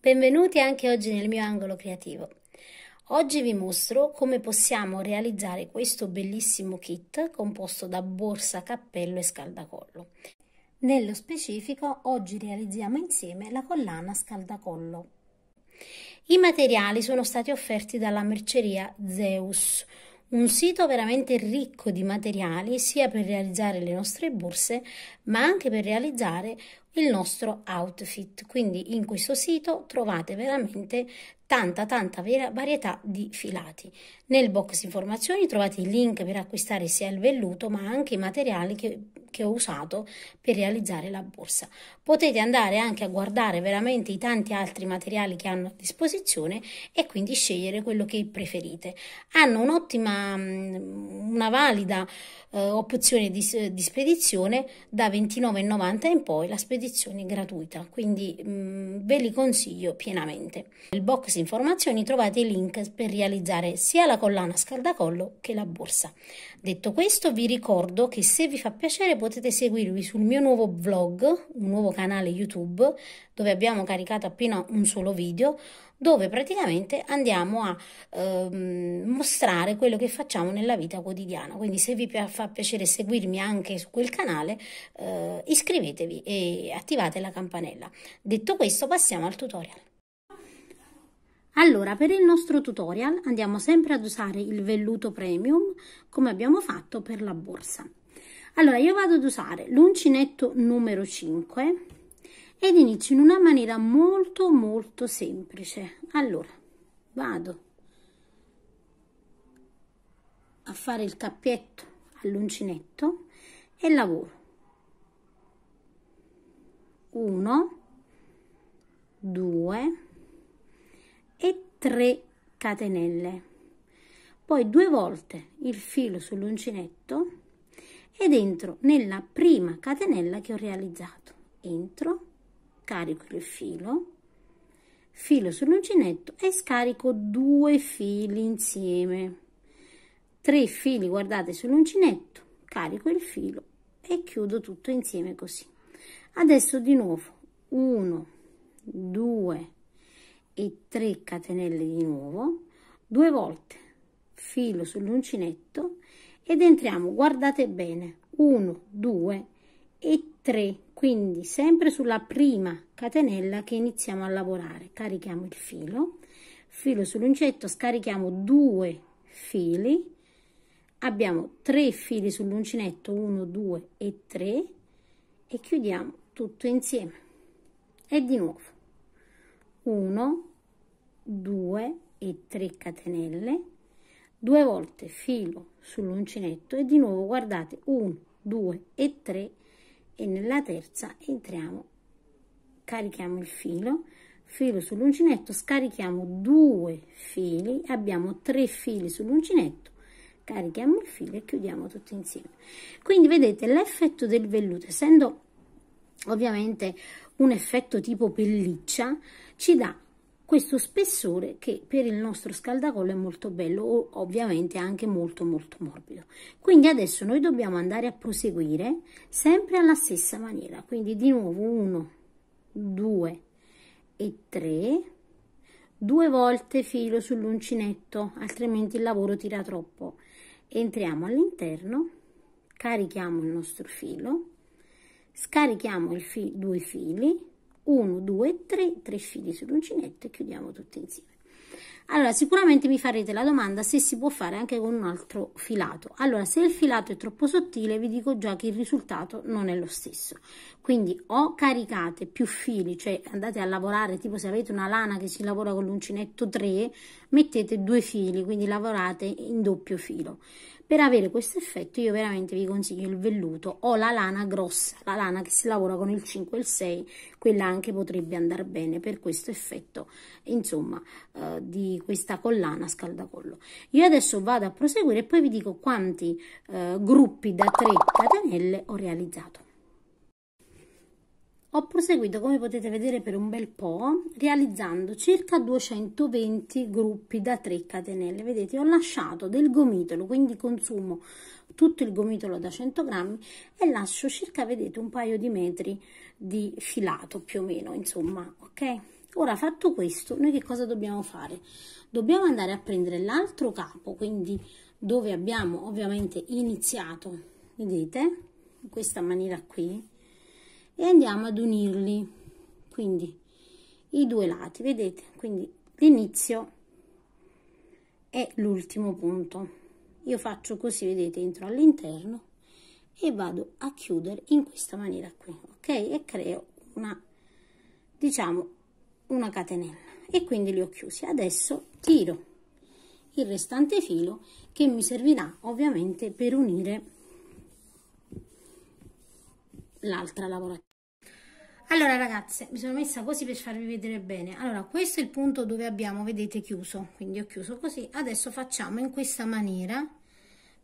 Benvenuti anche oggi nel mio angolo creativo. Oggi vi mostro come possiamo realizzare questo bellissimo kit composto da borsa, cappello e scaldacollo. Nello specifico oggi realizziamo insieme la collana scaldacollo. I materiali sono stati offerti dalla merceria Zeus, un sito veramente ricco di materiali sia per realizzare le nostre borse ma anche per realizzare il nostro outfit. Quindi in questo sito trovate veramente tanta tanta vera varietà di filati. Nel box informazioni trovate i link per acquistare sia il velluto ma anche i materiali che che ho usato per realizzare la borsa. Potete andare anche a guardare veramente i tanti altri materiali che hanno a disposizione e quindi scegliere quello che preferite. Hanno un'ottima, mm, una valida eh, opzione di, di, spedizione da 29,90 in poi la spedizione è gratuita, quindi mh, mm, ve li consiglio pienamente. Nel box informazioni trovate i link per realizzare sia la collana scaldacollo che la borsa. Detto questo vi ricordo che se vi fa piacere potete seguirmi sul mio nuovo vlog, un nuovo canale YouTube, dove abbiamo caricato appena un solo video, dove praticamente andiamo a ehm, mostrare quello che facciamo nella vita quotidiana. Quindi se vi pi- fa piacere seguirmi anche su quel canale, eh, iscrivetevi e attivate la campanella. Detto questo, passiamo al tutorial. Allora, per il nostro tutorial andiamo sempre ad usare il velluto premium come abbiamo fatto per la borsa. Allora io vado ad usare l'uncinetto numero 5 ed inizio in una maniera molto molto semplice. Allora vado a fare il cappietto all'uncinetto e lavoro 1 2 e 3 catenelle poi due volte il filo sull'uncinetto ed entro nella prima catenella che ho realizzato. Entro, carico il filo, filo sull'uncinetto e scarico due fili insieme. Tre fili, guardate, sull'uncinetto, carico il filo e chiudo tutto insieme così. Adesso di nuovo 1, 2 e 3 catenelle di nuovo, due volte filo sull'uncinetto ed entriamo, guardate bene, 1, 2 e 3, quindi sempre sulla prima catenella che iniziamo a lavorare. Carichiamo il filo, filo sull'uncetto, scarichiamo due fili, abbiamo tre fili sull'uncinetto, 1, 2 e 3 e chiudiamo tutto insieme. E di nuovo 1, 2 e 3 catenelle due volte filo sull'uncinetto e di nuovo guardate 1 2 e 3 e nella terza entriamo carichiamo il filo filo sull'uncinetto scarichiamo due fili abbiamo tre fili sull'uncinetto carichiamo il filo e chiudiamo tutto insieme quindi vedete l'effetto del velluto essendo ovviamente un effetto tipo pelliccia ci dà questo spessore che per il nostro scaldacollo è molto bello ovviamente anche molto molto morbido quindi adesso noi dobbiamo andare a proseguire sempre alla stessa maniera quindi di nuovo 1 2 e 3 due volte filo sull'uncinetto altrimenti il lavoro tira troppo entriamo all'interno carichiamo il nostro filo scarichiamo il fi due fili 1, 2, 3, 3 fili sull'uncinetto e chiudiamo tutti insieme. Allora, sicuramente mi farete la domanda se si può fare anche con un altro filato. Allora, se il filato è troppo sottile, vi dico già che il risultato non è lo stesso. Quindi o caricate più fili, cioè andate a lavorare, tipo se avete una lana che si lavora con l'uncinetto 3, mettete due fili, quindi lavorate in doppio filo per avere questo effetto io veramente vi consiglio il velluto o la lana grossa, la lana che si lavora con il 5 e il 6, quella anche potrebbe andare bene per questo effetto, insomma, eh, di questa collana scaldacollo. Io adesso vado a proseguire e poi vi dico quanti eh, gruppi da 3 catenelle ho realizzato. Ho proseguito come potete vedere per un bel po' realizzando circa 220 gruppi da 3 catenelle. Vedete ho lasciato del gomitolo quindi consumo tutto il gomitolo da 100 grammi e lascio circa vedete un paio di metri di filato più o meno insomma ok ora fatto questo noi che cosa dobbiamo fare dobbiamo andare a prendere l'altro capo quindi dove abbiamo ovviamente iniziato vedete in questa maniera qui e andiamo ad unirli quindi i due lati vedete quindi l'inizio è l'ultimo punto io faccio così vedete entro all'interno e vado a chiudere in questa maniera qui ok e creo una diciamo una catenella e quindi li ho chiusi adesso tiro il restante filo che mi servirà ovviamente per unire l'altra lavorazione allora ragazze mi sono messa così per farvi vedere bene allora questo è il punto dove abbiamo vedete chiuso quindi ho chiuso così adesso facciamo in questa maniera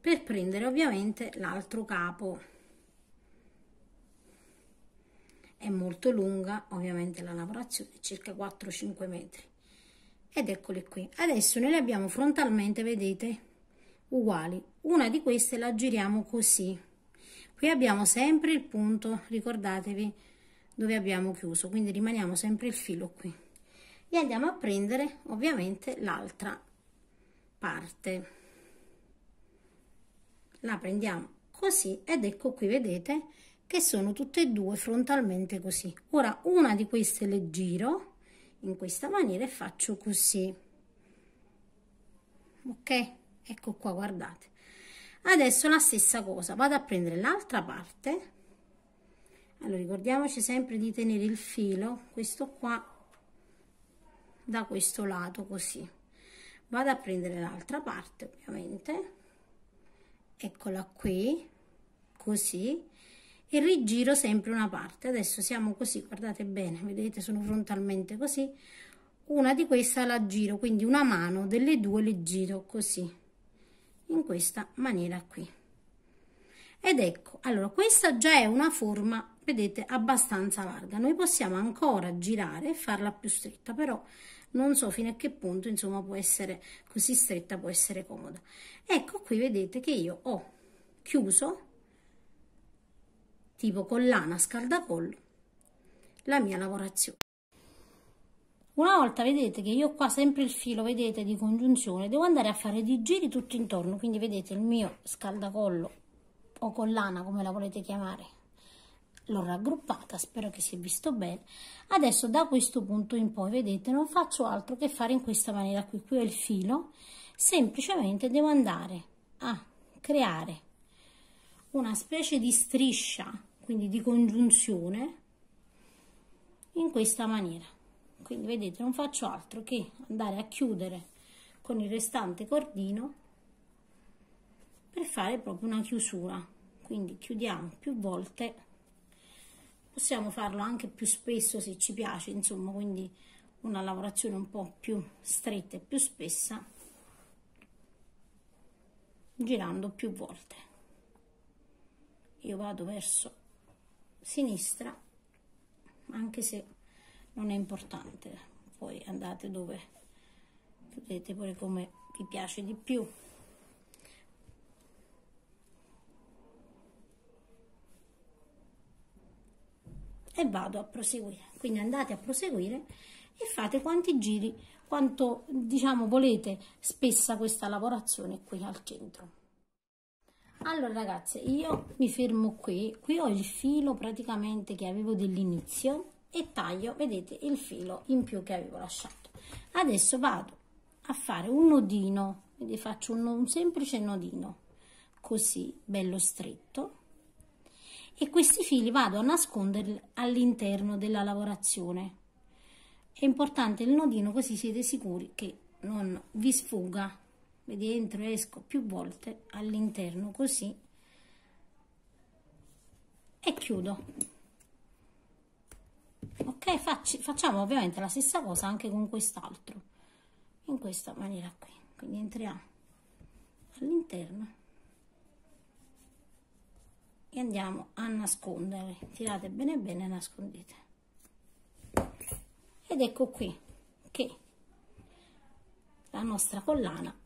per prendere ovviamente l'altro capo è molto lunga ovviamente la lavorazione circa 4-5 metri ed eccole qui adesso noi le abbiamo frontalmente vedete uguali una di queste la giriamo così qui abbiamo sempre il punto ricordatevi dove abbiamo chiuso quindi rimaniamo sempre il filo qui e andiamo a prendere ovviamente l'altra parte la prendiamo così ed ecco qui vedete che sono tutte e due frontalmente così ora una di queste le giro in questa maniera e faccio così ok ecco qua guardate adesso la stessa cosa vado a prendere l'altra parte allora ricordiamoci sempre di tenere il filo questo qua da questo lato così vado a prendere l'altra parte ovviamente eccola qui così e rigiro sempre una parte adesso siamo così guardate bene vedete sono frontalmente così una di questa la giro quindi una mano delle due le giro così in questa maniera qui ed ecco allora questa già è una forma vedete abbastanza larga noi possiamo ancora girare e farla più stretta però non so fino a che punto insomma può essere così stretta può essere comoda ecco qui vedete che io ho chiuso tipo collana scaldacollo la mia lavorazione una volta vedete che io qua sempre il filo vedete di congiunzione devo andare a fare di giri tutto intorno quindi vedete il mio scaldacollo o collana come la volete chiamare l'ho raggruppata, spero che si è visto bene. Adesso da questo punto in poi, vedete, non faccio altro che fare in questa maniera qui. Qui ho il filo, semplicemente devo andare a creare una specie di striscia, quindi di congiunzione, in questa maniera. Quindi vedete, non faccio altro che andare a chiudere con il restante cordino per fare proprio una chiusura quindi chiudiamo più volte possiamo farlo anche più spesso se ci piace insomma quindi una lavorazione un po più stretta e più spessa girando più volte io vado verso sinistra anche se non è importante poi andate dove chiudete pure come vi piace di più e vado a proseguire quindi andate a proseguire e fate quanti giri quanto diciamo volete spessa questa lavorazione qui al centro allora ragazze io mi fermo qui qui ho il filo praticamente che avevo dell'inizio e taglio vedete il filo in più che avevo lasciato adesso vado a fare un nodino quindi faccio un, un semplice nodino così bello stretto e questi fili vado a nasconderli all'interno della lavorazione. È importante il nodino così siete sicuri che non vi sfuga. Vedi, entro e esco più volte all'interno così e chiudo. Ok, Facci, facciamo ovviamente la stessa cosa anche con quest'altro, in questa maniera qui. Quindi entriamo all'interno e andiamo a nascondere tirate bene bene nascondete ed ecco qui che la nostra collana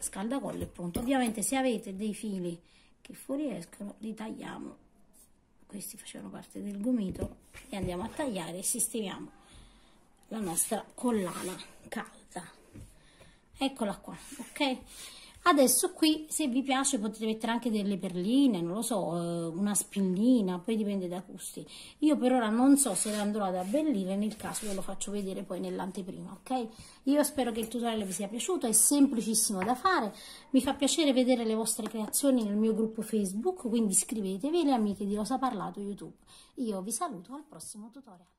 scaldacolle è pronta ovviamente se avete dei fili che fuoriescono li tagliamo questi facevano parte del gomito e andiamo a tagliare e sistemiamo la nostra collana calda eccola qua ok Adesso qui, se vi piace, potete mettere anche delle perline, non lo so, eh, una spillina, poi dipende da gusti. Io per ora non so se le andrò ad abbellire, nel caso ve lo faccio vedere poi nell'anteprima, ok? Io spero che il tutorial vi sia piaciuto, è semplicissimo da fare, mi fa piacere vedere le vostre creazioni nel mio gruppo Facebook, quindi iscrivetevi, le amiche di Rosa Parlato YouTube. Io vi saluto al prossimo tutorial.